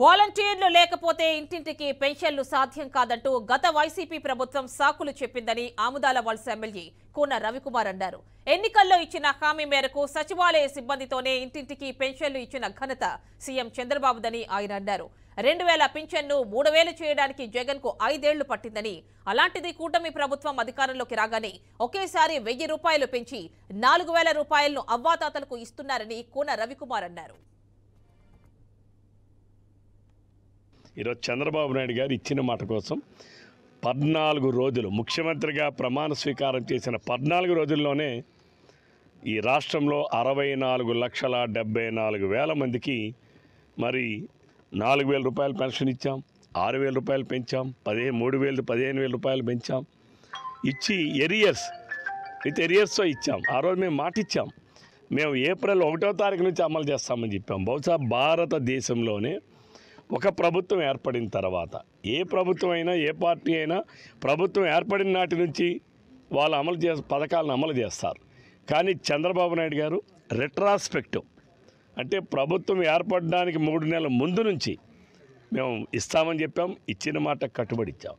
వాలంటీర్లు లేకపోతే ఇంటింటికి పెన్షన్లు సాధ్యం కాదంటూ గత వైసీపీ ప్రభుత్వం సాకులు చెప్పిందని ఆముదాల వలస ఎమ్మెల్యే కూన రవికుమార్ అన్నారు ఎన్నికల్లో ఇచ్చిన హామీ మేరకు సచివాలయ సిబ్బందితోనే ఇంటింటికి పెన్షన్లు ఇచ్చిన ఘనత సీఎం చంద్రబాబుదని ఆయన అన్నారు రెండు వేల పింఛన్ను మూడు వేలు చేయడానికి జగన్ కు ఐదేళ్లు పట్టిందని అలాంటిది కూటమి ప్రభుత్వం అధికారంలోకి రాగానే ఒకేసారి వెయ్యి రూపాయలు పెంచి నాలుగు రూపాయలను అవ్వాతాతలకు ఇస్తున్నారని కూన రవికుమార్ అన్నారు ఈరోజు చంద్రబాబు నాయుడు గారు ఇచ్చిన మాట కోసం పద్నాలుగు రోజులు ముఖ్యమంత్రిగా ప్రమాణ స్వీకారం చేసిన పద్నాలుగు రోజుల్లోనే ఈ రాష్ట్రంలో అరవై నాలుగు లక్షల డెబ్బై నాలుగు వేల మందికి మరి నాలుగు వేల రూపాయలు పెన్షన్ ఇచ్చాం ఆరు వేల రూపాయలు పెంచాం పదిహేను మూడు వేలు పదిహేను వేల రూపాయలు పెంచాం ఇచ్చి ఎరియర్స్ విత్ ఎరియర్స్తో ఇచ్చాం ఆ రోజు మేము మాట ఇచ్చాం మేము ఏప్రిల్ ఒకటో తారీఖు నుంచి అమలు చేస్తామని చెప్పాం బహుశా భారతదేశంలోనే ఒక ప్రభుత్వం ఏర్పడిన తర్వాత ఏ ప్రభుత్వం అయినా ఏ పార్టీ అయినా ప్రభుత్వం ఏర్పడిన నాటి నుంచి వాళ్ళు అమలు చే పథకాలను అమలు చేస్తారు కానీ చంద్రబాబు నాయుడు గారు రెట్రాస్పెక్టివ్ అంటే ప్రభుత్వం ఏర్పడడానికి మూడు నెలల ముందు నుంచి మేము ఇస్తామని చెప్పాం ఇచ్చిన మాట కట్టుబడిచ్చాం